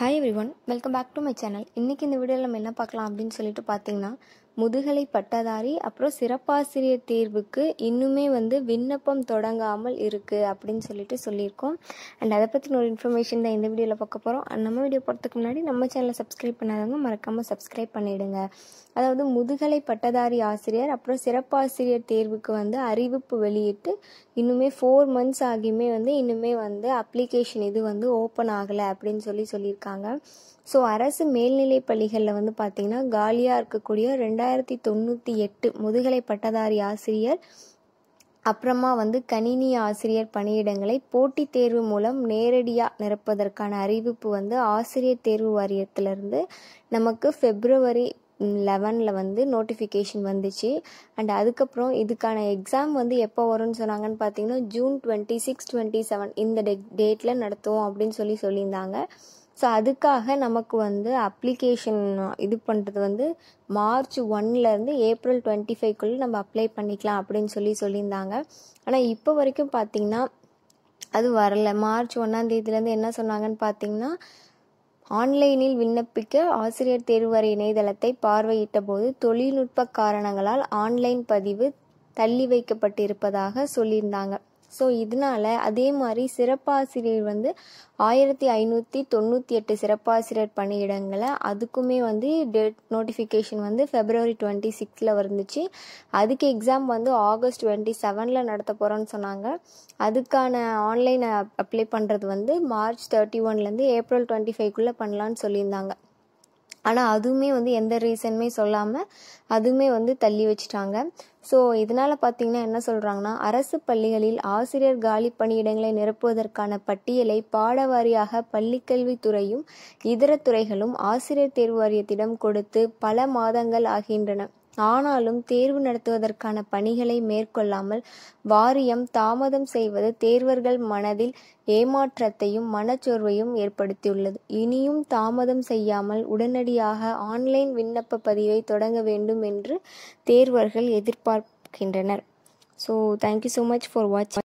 hi everyone welcome back to my channel இன்றைக்கி இந்த வீடியோவில் நம்ம என்ன பார்க்கலாம் அப்படின்னு சொல்லிட்டு பார்த்தீங்கன்னா முதுகலை பட்டதாரி அப்புறம் சிறப்பாசிரியர் தேர்வுக்கு இன்னுமே வந்து விண்ணப்பம் தொடங்காமல் இருக்குது அப்படின்னு சொல்லிட்டு சொல்லியிருக்கோம் அண்ட் அதை பற்றின ஒரு இன்ஃபர்மேஷன் தான் இந்த வீடியோவில் பார்க்க போகிறோம் நம்ம வீடியோ போகிறதுக்கு முன்னாடி நம்ம சேனலை சப்ஸ்கிரைப் பண்ணாதவங்க மறக்காமல் சப்ஸ்கிரைப் பண்ணிவிடுங்க அதாவது முதுகலை பட்டதாரி ஆசிரியர் அப்புறம் சிறப்பாசிரியர் தேர்வுக்கு வந்து அறிவிப்பு வெளியிட்டு இன்னுமே ஃபோர் மந்த்ஸ் ஆகியுமே வந்து இன்னுமே வந்து அப்ளிகேஷன் இது வந்து ஓப்பன் ஆகலை அப்படின்னு சொல்லி சொல்லியிருக்காங்க ஸோ அரசு மேல்நிலை பள்ளிகளில் வந்து பார்த்தீங்கன்னா காலியாக இருக்கக்கூடிய ரெண்டாயிரத்தி தொண்ணூற்றி எட்டு முதுகலை பட்டதாரி ஆசிரியர் அப்புறமா வந்து கணினி ஆசிரியர் பணியிடங்களை போட்டித் தேர்வு மூலம் நேரடியாக நிரப்பதற்கான அறிவிப்பு வந்து ஆசிரியர் தேர்வு வாரியத்திலிருந்து நமக்கு ஃபெப்ரவரி லெவனில் வந்து நோட்டிஃபிகேஷன் வந்துச்சு அண்ட் அதுக்கப்புறம் இதுக்கான எக்ஸாம் வந்து எப்போ வரும்னு சொன்னாங்கன்னு பார்த்தீங்கன்னா June twenty six twenty seven இந்த டே டேட்டில் நடத்துவோம் அப்படின்னு சொல்லி சொல்லியிருந்தாங்க ஸோ அதுக்காக நமக்கு வந்து அப்ளிகேஷன் இது பண்ணுறது வந்து மார்ச் ஒன்லேருந்து ஏப்ரல் டுவெண்ட்டி ஃபைவ்க்குள்ளே நம்ம அப்ளை பண்ணிக்கலாம் அப்படின்னு சொல்லி சொல்லியிருந்தாங்க ஆனால் இப்போ வரைக்கும் பார்த்திங்கன்னா அது வரல மார்ச் ஒன்றாந்தேதியிலேருந்து என்ன சொன்னாங்கன்னு பார்த்தீங்கன்னா ஆன்லைனில் விண்ணப்பிக்க ஆசிரியர் தேர்வறை இணையதளத்தை பார்வையிட்ட போது தொழில்நுட்ப காரணங்களால் ஆன்லைன் பதிவு தள்ளி வைக்கப்பட்டிருப்பதாக சொல்லியிருந்தாங்க ஸோ இதனால அதே மாதிரி சிறப்பாசிரியர் வந்து ஆயிரத்தி ஐநூற்றி தொண்ணூற்றி எட்டு சிறப்பாசிரியர் பணியிடங்களை அதுக்குமே வந்து டேட் நோட்டிஃபிகேஷன் வந்து ஃபெப்ரவரி டுவெண்ட்டி சிக்ஸில் வந்துச்சு அதுக்கு எக்ஸாம் வந்து ஆகஸ்ட் டுவெண்ட்டி செவனில் நடத்த போகிறோன்னு சொன்னாங்க அதுக்கான ஆன்லைன் அப்ளை பண்ணுறது வந்து மார்ச் தேர்ட்டி ஒன்லேருந்து ஏப்ரல் டுவெண்ட்டி ஃபைவ்க்குள்ளே பண்ணலான்னு சொல்லியிருந்தாங்க ஆனால் அதுவுமே வந்து எந்த ரீசனுமே சொல்லாமல் அதுவுமே வந்து தள்ளி வச்சுட்டாங்க ஸோ இதனால் பார்த்தீங்கன்னா என்ன சொல்கிறாங்கன்னா அரசு பள்ளிகளில் ஆசிரியர் காலி பணியிடங்களை நிரப்புவதற்கான பட்டியலை பாடவாரியாக பள்ளிக்கல்வித்துறையும் இதர துறைகளும் ஆசிரியர் தேர்வு வாரியத்திடம் கொடுத்து பல மாதங்கள் ஆகின்றன ஆனாலும் தேர்வு நடத்துவதற்கான பணிகளை மேற்கொள்ளாமல் வாரியம் தாமதம் செய்வது தேர்வர்கள் மனதில் ஏமாற்றத்தையும் மனச்சோர்வையும் ஏற்படுத்தியுள்ளது இனியும் தாமதம் செய்யாமல் உடனடியாக ஆன்லைன் விண்ணப்ப பதிவை தொடங்க வேண்டும் என்று தேர்வர்கள் எதிர்பார்க்கின்றனர் so thank you so much for வாட்சிங்